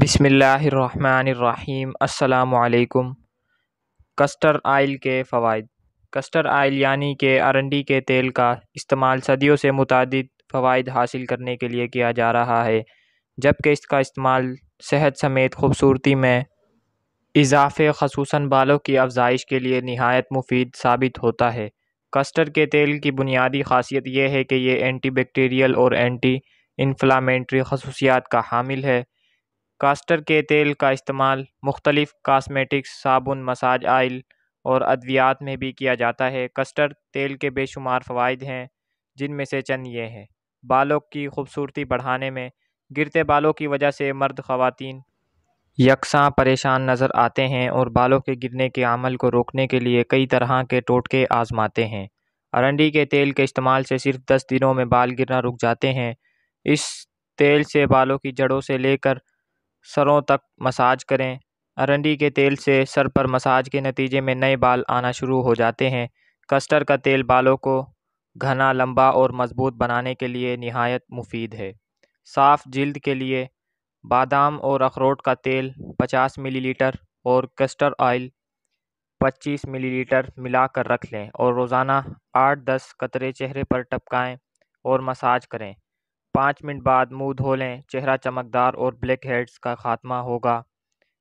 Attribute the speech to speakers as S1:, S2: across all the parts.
S1: बसमीम् अल्लाम castor oil के फ़वाद castor oil यानी कि अरंडी के तेल का इस्तेमाल सदियों से मुतद फ़वाद हासिल करने के लिए किया जा रहा है जबकि इसका इस्तेमाल सेहत समेत खूबसूरती में इजाफे खसूस बालों की अफजाइश के लिए नहायत मुफीद साबित होता है कस्टर के तेल की बुनियादी खासियत यह है कि ये एंटी बैक्टीरियल और एंटी इन्फ्लामेंट्री खसूसियात का हामिल है कास्टर के तेल का इस्तेमाल मुख्तलिफ़ कास्मेटिक्स साबुन मसाज आयल और अद्वियात में भी किया जाता है कस्टर तेल के बेशुमार फ़वाद हैं जिनमें से चंद ये हैं बालों की खूबसूरती बढ़ाने में गिरते बालों की वजह से मर्द खवतिन यकसां परेशान नज़र आते हैं और बालों के गिरने के अमल को रोकने के लिए कई तरह के टोटके आजमाते हैं अरंडी के तेल के इस्तेमाल से सिर्फ दस दिनों में बाल गिरना रुक जाते हैं इस तेल से बालों की जड़ों से लेकर सरों तक मसाज करें अरंडी के तेल से सर पर मसाज के नतीजे में नए बाल आना शुरू हो जाते हैं कस्टर का तेल बालों को घना लंबा और मजबूत बनाने के लिए नहायत मुफीद है साफ़ जल्द के लिए बादाम और अखरोट का तेल 50 मिलीलीटर और कस्टर ऑयल 25 मिलीलीटर मिलाकर रख लें और रोज़ाना 8-10 कतरे चेहरे पर टपकाएं और मसाज करें पाँच मिनट बाद मुंह धो लें चेहरा चमकदार और ब्लैक हेड्स का खात्मा होगा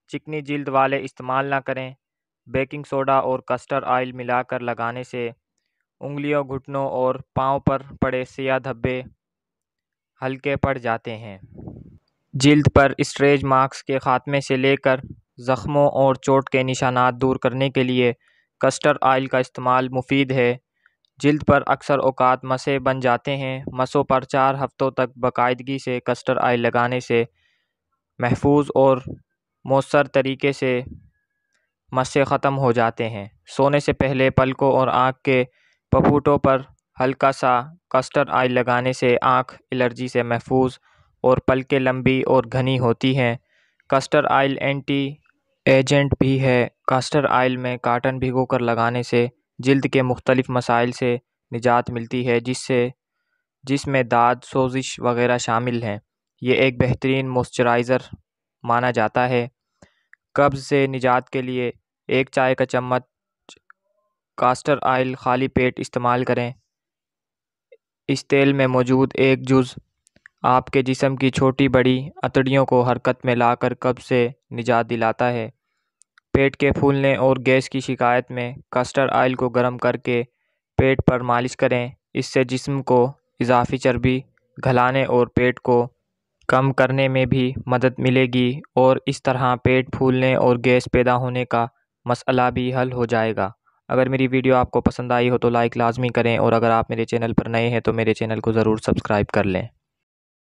S1: चिकनी जिल्द वाले इस्तेमाल ना करें बेकिंग सोडा और कस्टर ऑयल मिलाकर लगाने से उंगलियों घुटनों और पाँव पर पड़े सिया धब्बे हल्के पड़ जाते हैं जिल्द पर स्ट्रेज मार्क्स के खात्मे से लेकर ज़ख्मों और चोट के निशानात दूर करने के लिए कस्टर ऑयल का इस्तेमाल मुफीद है जिल्द पर अक्सर औक़ात मसे बन जाते हैं मसों पर चार हफ़्तों तक बाकायदगी से कस्टर आयल लगाने से महफूज और मौसर तरीके से मसे ख़त्म हो जाते हैं सोने से पहले पलकों और आँख के पपूटों पर हल्का सा कस्टर ऑयल लगाने से आँख एलर्जी से महफूज और पलके लंबी और घनी होती हैं कस्टर ऑयल एंटी एजेंट भी है कस्टर आयल में काटन भिगो कर लगाने से जल्द के मुख्तलिफ़ मसाइल से निजात मिलती है जिससे जिसमें दाद सोजिश वगैरह शामिल हैं ये एक बेहतरीन मॉइस्चराइज़र माना जाता है कब्ज़ से निजात के लिए एक चाय का चम्मच कास्टर आयल खाली पेट इस्तेमाल करें इस तेल में मौजूद एक जुज़ आपके जिसम की छोटी बड़ी अतड़ियों को हरकत में लाकर कब्ज़ से निजात दिलाता है पेट के फूलने और गैस की शिकायत में कस्टर ऑयल को गर्म करके पेट पर मालिश करें इससे जिस्म को इजाफ़ी चर्बी घलाने और पेट को कम करने में भी मदद मिलेगी और इस तरह पेट फूलने और गैस पैदा होने का मसला भी हल हो जाएगा अगर मेरी वीडियो आपको पसंद आई हो तो लाइक लाजमी करें और अगर आप मेरे चैनल पर नए हैं तो मेरे चैनल को ज़रूर सब्सक्राइब कर लें